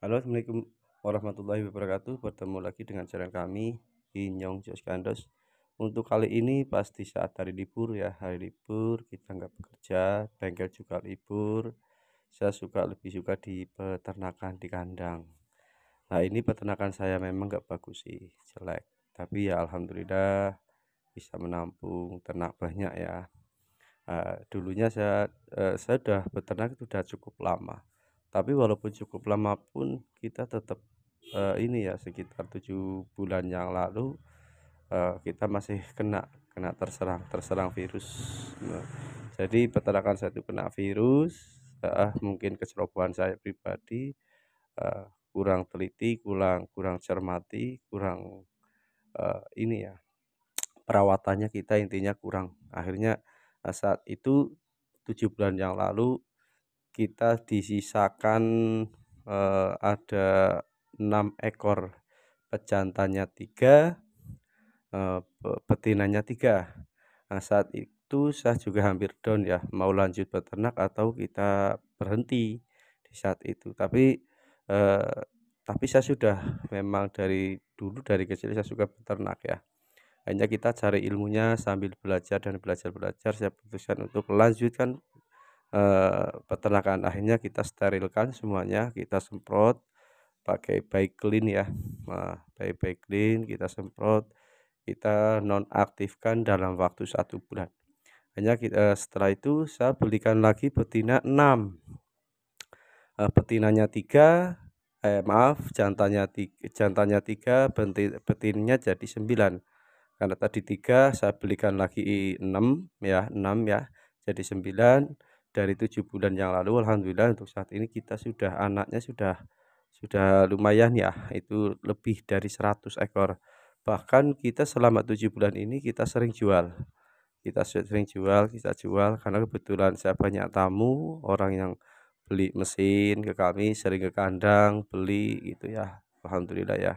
Halo Assalamualaikum warahmatullahi wabarakatuh Bertemu lagi dengan channel kami Inyong Joskandos Untuk kali ini pasti saat hari libur ya Hari libur kita nggak bekerja Bengkel juga libur Saya suka lebih suka di peternakan di kandang Nah ini peternakan saya memang nggak bagus sih Jelek Tapi ya Alhamdulillah Bisa menampung ternak banyak ya Uh, dulunya saya uh, saya sudah beternak itu sudah cukup lama tapi walaupun cukup lama pun kita tetap uh, ini ya sekitar tujuh bulan yang lalu uh, kita masih kena kena terserang terserang virus nah, jadi peternakan saya itu kena virus uh, mungkin kecerobohan saya pribadi uh, kurang teliti kurang kurang cermati kurang uh, ini ya perawatannya kita intinya kurang akhirnya saat itu tujuh bulan yang lalu kita disisakan eh, ada enam ekor pejantannya tiga eh, betinanya tiga nah, saat itu saya juga hampir down ya mau lanjut beternak atau kita berhenti di saat itu tapi eh, tapi saya sudah memang dari dulu dari kecil saya suka beternak ya hanya kita cari ilmunya sambil belajar dan belajar belajar saya putuskan untuk lanjutkan Eh, peternakan akhirnya kita sterilkan semuanya kita semprot pakai baik clean ya nah, baik baik clean kita semprot kita nonaktifkan dalam waktu satu bulan hanya kita, eh, setelah itu saya belikan lagi betina 6 eh, betinanya tiga, eh maaf jantannya tiga, jantannya tiga betinnya jadi sembilan karena tadi tiga saya belikan lagi enam ya enam ya jadi sembilan dari tujuh bulan yang lalu alhamdulillah untuk saat ini kita sudah anaknya sudah sudah lumayan ya itu lebih dari 100 ekor bahkan kita selama tujuh bulan ini kita sering jual kita sering jual kita jual karena kebetulan saya banyak tamu orang yang beli mesin ke kami sering ke kandang beli gitu ya alhamdulillah ya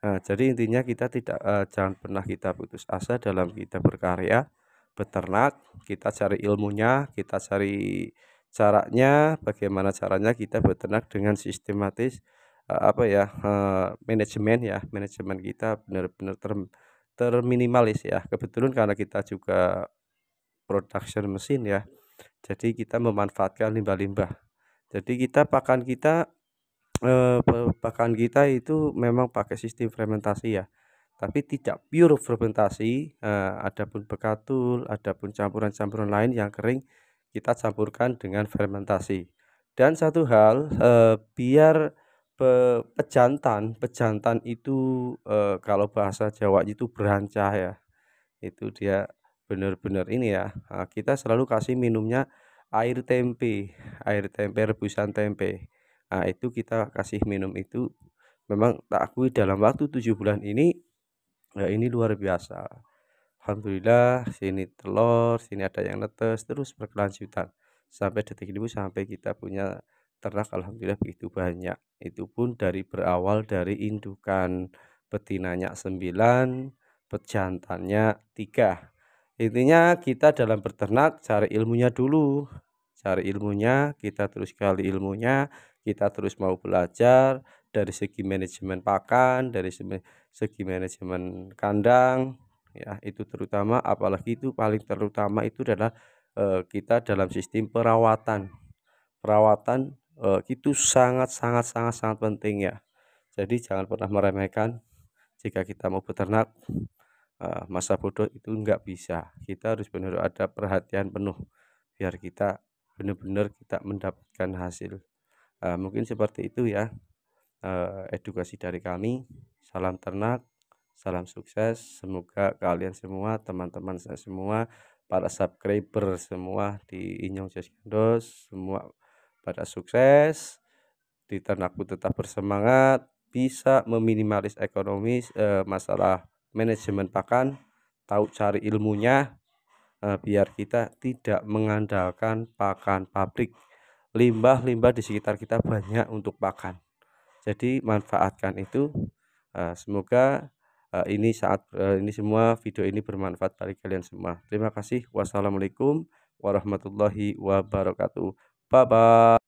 nah, jadi intinya kita tidak uh, jangan pernah kita putus asa dalam kita berkarya beternak, kita cari ilmunya, kita cari caranya, bagaimana caranya kita beternak dengan sistematis eh, apa ya eh, manajemen ya manajemen kita benar-benar ter, terminimalis ya kebetulan karena kita juga production mesin ya jadi kita memanfaatkan limbah-limbah jadi kita pakan kita eh, pakan kita itu memang pakai sistem fermentasi ya tapi tidak pure fermentasi. Eh, ada pun bekatul, ada pun campuran-campuran lain yang kering kita campurkan dengan fermentasi. Dan satu hal, eh, biar pe pejantan, pejantan itu eh, kalau bahasa Jawa itu berancah ya. Itu dia benar-benar ini ya. Nah, kita selalu kasih minumnya air tempe, air tempe rebusan tempe. Nah, itu kita kasih minum itu memang tak akui dalam waktu tujuh bulan ini ya ini luar biasa Alhamdulillah sini telur sini ada yang netes terus berkelanjutan sampai detik ini sampai kita punya ternak Alhamdulillah begitu banyak itu pun dari berawal dari indukan betinanya 9 pejantannya tiga intinya kita dalam berternak cari ilmunya dulu cari ilmunya kita terus kali ilmunya kita terus mau belajar dari segi manajemen pakan, dari segi manajemen kandang, ya itu terutama apalagi itu paling terutama itu adalah e, kita dalam sistem perawatan. Perawatan eh, itu sangat sangat sangat sangat penting ya. Jadi jangan pernah meremehkan jika kita mau beternak eh, masa bodoh itu nggak bisa. Kita harus benar benar ada perhatian penuh biar kita benar-benar kita mendapatkan hasil. E, mungkin seperti itu ya. Eh, edukasi dari kami. Salam ternak, salam sukses. Semoga kalian semua, teman-teman saya semua, para subscriber semua di Inyong Jaskandos, semua pada sukses. Di ternakku tetap bersemangat, bisa meminimalis ekonomi eh, masalah manajemen pakan, tahu cari ilmunya eh, biar kita tidak mengandalkan pakan pabrik. Limbah-limbah di sekitar kita banyak untuk pakan. Jadi manfaatkan itu. Eh, semoga eh, ini saat eh, ini semua video ini bermanfaat bagi kalian semua. Terima kasih. Wassalamualaikum warahmatullahi wabarakatuh. Bye bye.